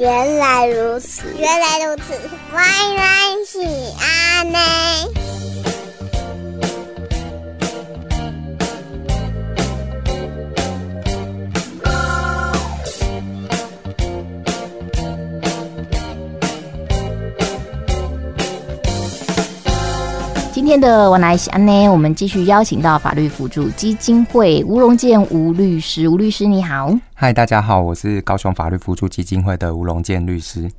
原来如此，原来如此，我也是阿内。今天的我来安呢，我们继续邀请到法律辅助基金会吴隆建吴律师。吴律师你好，嗨，大家好，我是高雄法律辅助基金会的吴隆建律师。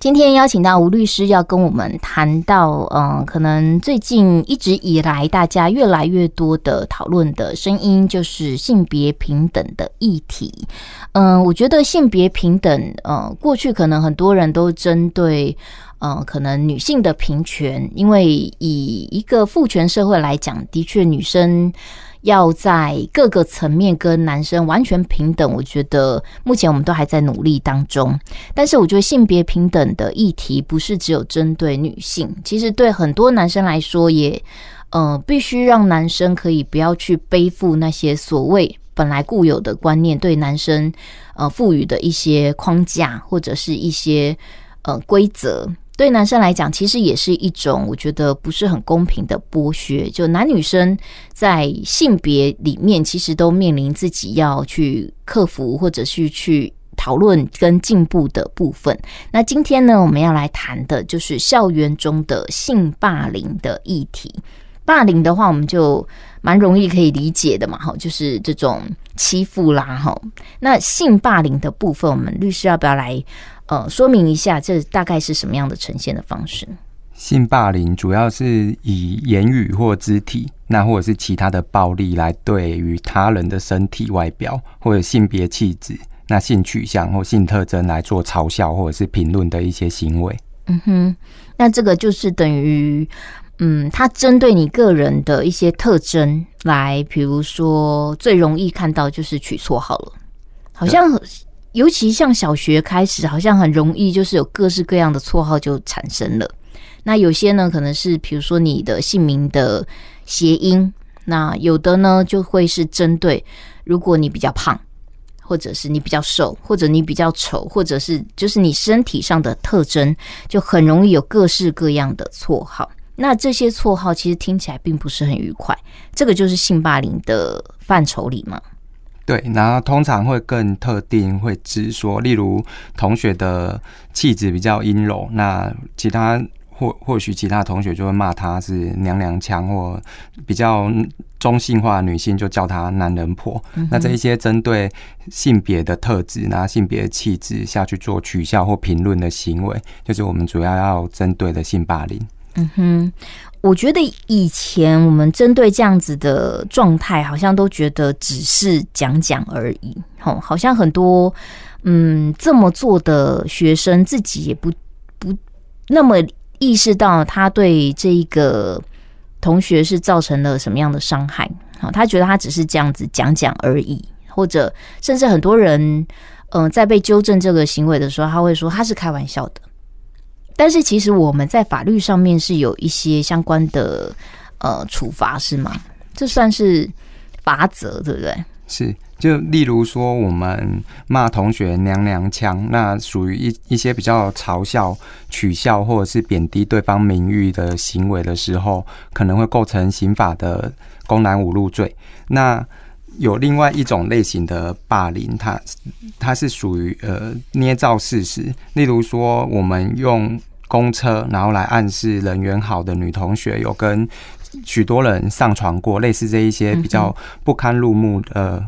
今天邀请到吴律师，要跟我们谈到，嗯，可能最近一直以来大家越来越多的讨论的声音，就是性别平等的议题。嗯，我觉得性别平等，呃，过去可能很多人都针对，呃，可能女性的平权，因为以一个父权社会来讲，的确女生。要在各个层面跟男生完全平等，我觉得目前我们都还在努力当中。但是，我觉得性别平等的议题不是只有针对女性，其实对很多男生来说，也，呃，必须让男生可以不要去背负那些所谓本来固有的观念，对男生，呃，赋予的一些框架或者是一些，呃，规则。对男生来讲，其实也是一种我觉得不是很公平的剥削。就男女生在性别里面，其实都面临自己要去克服，或者是去讨论跟进步的部分。那今天呢，我们要来谈的就是校园中的性霸凌的议题。霸凌的话，我们就蛮容易可以理解的嘛，哈，就是这种。欺负啦，哈！那性霸凌的部分，我们律师要不要来呃说明一下？这大概是什么样的呈现的方式？性霸凌主要是以言语或肢体，那或者是其他的暴力，来对于他人的身体、外表或者性别、气质、那性取向或性特征来做嘲笑或者是评论的一些行为。嗯哼，那这个就是等于。嗯，它针对你个人的一些特征来，比如说最容易看到就是取错号了。好像尤其像小学开始，好像很容易就是有各式各样的绰号就产生了。那有些呢，可能是比如说你的姓名的谐音，那有的呢就会是针对如果你比较胖，或者是你比较瘦，或者你比较丑，或者是就是你身体上的特征，就很容易有各式各样的绰号。那这些绰号其实听起来并不是很愉快，这个就是性霸凌的范畴里嘛。对，然后通常会更特定，会直说，例如同学的气质比较阴柔，那其他或或许其他同学就会骂他是娘娘腔，或比较中性化女性就叫她男人婆。那这一些针对性别的特质，然性别气质下去做取笑或评论的行为，就是我们主要要针对的性霸凌。嗯哼，我觉得以前我们针对这样子的状态，好像都觉得只是讲讲而已。哦，好像很多，嗯，这么做的学生自己也不不那么意识到他对这一个同学是造成了什么样的伤害。啊，他觉得他只是这样子讲讲而已，或者甚至很多人，嗯，在被纠正这个行为的时候，他会说他是开玩笑的。但是其实我们在法律上面是有一些相关的呃处罚是吗？这算是罚则对不对？是，就例如说我们骂同学娘娘腔，那属于一一些比较嘲笑、取笑或者是贬低对方名誉的行为的时候，可能会构成刑法的公然侮辱罪。那有另外一种类型的霸凌，它它是属于呃捏造事实，例如说我们用。公车，然后来暗示人缘好的女同学有跟许多人上床过，类似这一些比较不堪入目、呃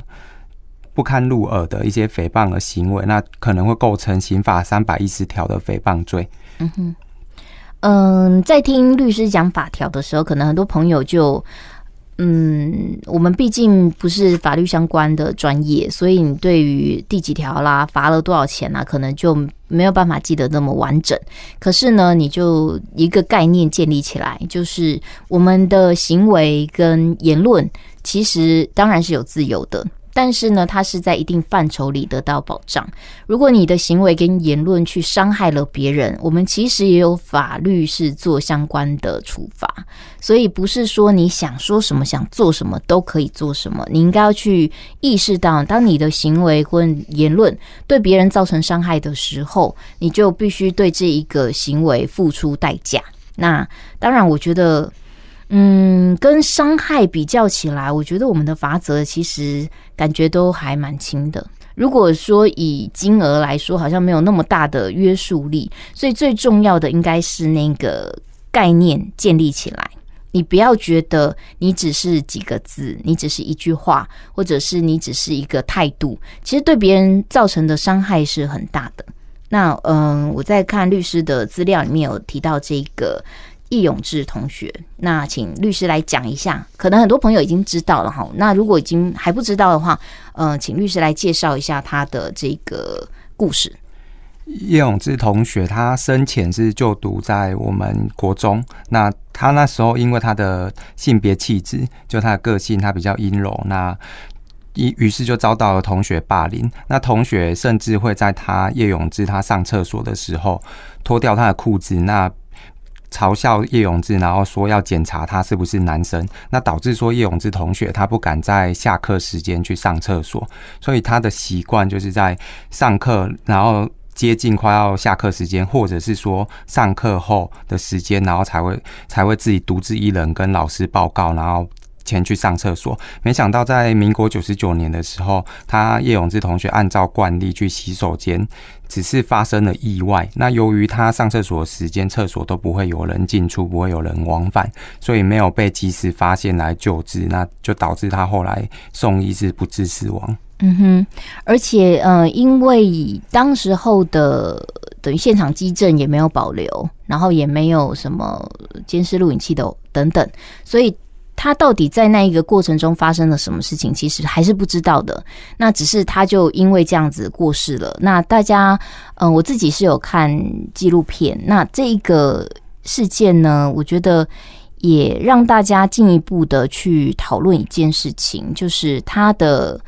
不堪入耳的一些诽谤的行为，那可能会构成刑法三百一十条的诽谤罪。嗯哼，嗯，在听律师讲法条的时候，可能很多朋友就。嗯，我们毕竟不是法律相关的专业，所以你对于第几条啦，罚了多少钱啦，可能就没有办法记得那么完整。可是呢，你就一个概念建立起来，就是我们的行为跟言论，其实当然是有自由的。但是呢，它是在一定范畴里得到保障。如果你的行为跟言论去伤害了别人，我们其实也有法律是做相关的处罚。所以不是说你想说什么、想做什么都可以做什么，你应该要去意识到，当你的行为或言论对别人造成伤害的时候，你就必须对这一个行为付出代价。那当然，我觉得。嗯，跟伤害比较起来，我觉得我们的法则其实感觉都还蛮轻的。如果说以金额来说，好像没有那么大的约束力，所以最重要的应该是那个概念建立起来。你不要觉得你只是几个字，你只是一句话，或者是你只是一个态度，其实对别人造成的伤害是很大的。那嗯，我在看律师的资料里面有提到这个。叶永志同学，那请律师来讲一下。可能很多朋友已经知道了哈。那如果已经还不知道的话，嗯，请律师来介绍一下他的这个故事。叶永志同学，他生前是就读在我们国中。那他那时候因为他的性别气质，就他的个性，他比较阴柔，那一于是就遭到了同学霸凌。那同学甚至会在他叶永志他上厕所的时候脱掉他的裤子。那嘲笑叶永志，然后说要检查他是不是男生，那导致说叶永志同学他不敢在下课时间去上厕所，所以他的习惯就是在上课，然后接近快要下课时间，或者是说上课后的时间，然后才会才会自己独自一人跟老师报告，然后。前去上厕所，没想到在民国九十九年的时候，他叶永志同学按照惯例去洗手间，只是发生了意外。那由于他上厕所时间，厕所都不会有人进出，不会有人往返，所以没有被及时发现来救治，那就导致他后来送医是不治死亡。嗯哼，而且呃，因为当时候的等于现场机震也没有保留，然后也没有什么监视录影器的等等，所以。他到底在那一个过程中发生了什么事情？其实还是不知道的。那只是他就因为这样子过世了。那大家，嗯，我自己是有看纪录片。那这一个事件呢，我觉得也让大家进一步的去讨论一件事情，就是他的，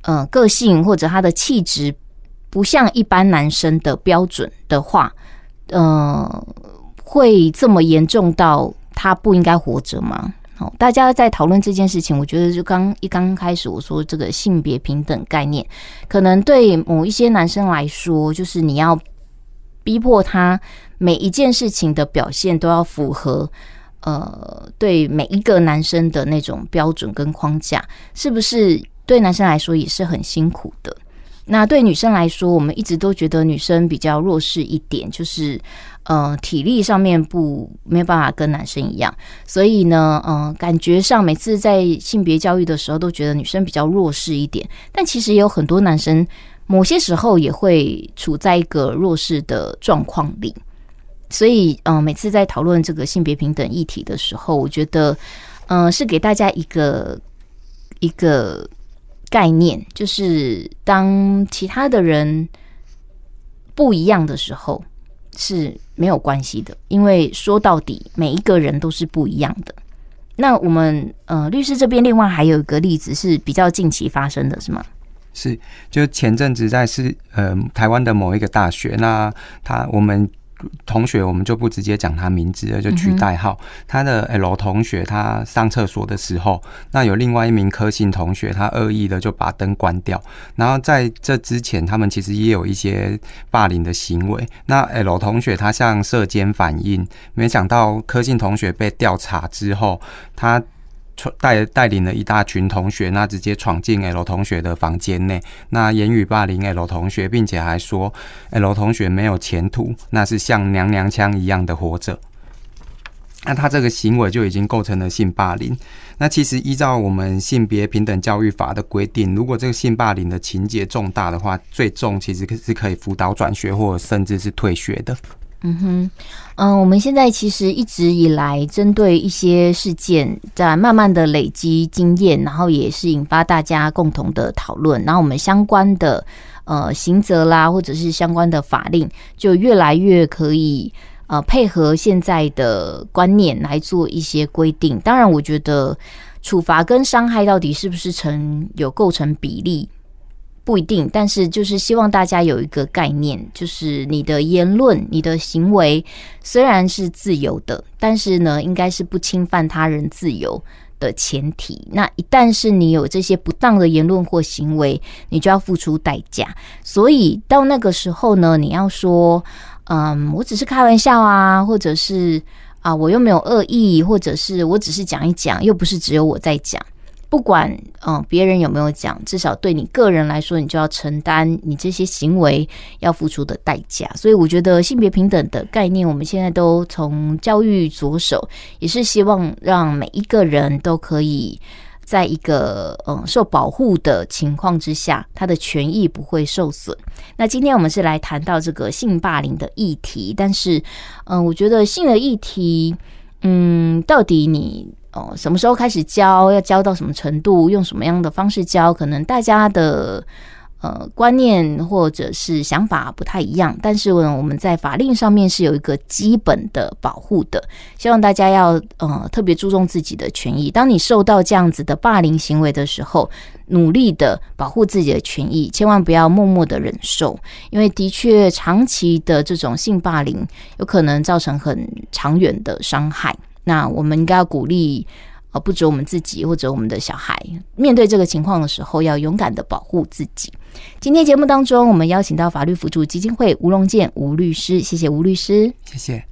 呃，个性或者他的气质不像一般男生的标准的话，嗯，会这么严重到他不应该活着吗？大家在讨论这件事情，我觉得就刚一刚开始，我说这个性别平等概念，可能对某一些男生来说，就是你要逼迫他每一件事情的表现都要符合，呃，对每一个男生的那种标准跟框架，是不是对男生来说也是很辛苦的？那对女生来说，我们一直都觉得女生比较弱势一点，就是，呃，体力上面不没有办法跟男生一样，所以呢，嗯，感觉上每次在性别教育的时候，都觉得女生比较弱势一点。但其实也有很多男生，某些时候也会处在一个弱势的状况里。所以，嗯，每次在讨论这个性别平等议题的时候，我觉得，嗯，是给大家一个一个。概念就是，当其他的人不一样的时候是没有关系的，因为说到底，每一个人都是不一样的。那我们呃，律师这边另外还有一个例子是比较近期发生的，是吗？是，就前阵子在是呃台湾的某一个大学，那他我们。同学，我们就不直接讲他名字了，就取代号。他的 L 同学，他上厕所的时候，那有另外一名科信同学，他恶意的就把灯关掉。然后在这之前，他们其实也有一些霸凌的行为。那 L 同学他向社监反映，没想到科信同学被调查之后，他。带带领了一大群同学，那直接闯进 L 同学的房间内，那言语霸凌 L 同学，并且还说 L 同学没有前途，那是像娘娘腔一样的活着。那他这个行为就已经构成了性霸凌。那其实依照我们性别平等教育法的规定，如果这个性霸凌的情节重大的话，最重其实是可以辅导转学，或甚至是退学的。嗯哼，嗯，我们现在其实一直以来针对一些事件，在慢慢的累积经验，然后也是引发大家共同的讨论。然后我们相关的呃刑责啦，或者是相关的法令，就越来越可以呃配合现在的观念来做一些规定。当然，我觉得处罚跟伤害到底是不是成有构成比例？不一定，但是就是希望大家有一个概念，就是你的言论、你的行为虽然是自由的，但是呢，应该是不侵犯他人自由的前提。那一旦是你有这些不当的言论或行为，你就要付出代价。所以到那个时候呢，你要说，嗯，我只是开玩笑啊，或者是啊，我又没有恶意，或者是我只是讲一讲，又不是只有我在讲。不管嗯别人有没有讲，至少对你个人来说，你就要承担你这些行为要付出的代价。所以我觉得性别平等的概念，我们现在都从教育着手，也是希望让每一个人都可以在一个嗯受保护的情况之下，他的权益不会受损。那今天我们是来谈到这个性霸凌的议题，但是嗯，我觉得性的议题，嗯，到底你。哦，什么时候开始教？要教到什么程度？用什么样的方式教？可能大家的呃观念或者是想法不太一样，但是呢，我们在法令上面是有一个基本的保护的。希望大家要呃特别注重自己的权益。当你受到这样子的霸凌行为的时候，努力的保护自己的权益，千万不要默默的忍受，因为的确长期的这种性霸凌有可能造成很长远的伤害。那我们应该要鼓励，呃，不止我们自己或者我们的小孩，面对这个情况的时候，要勇敢的保护自己。今天节目当中，我们邀请到法律辅助基金会吴龙建吴律师，谢谢吴律师，谢谢。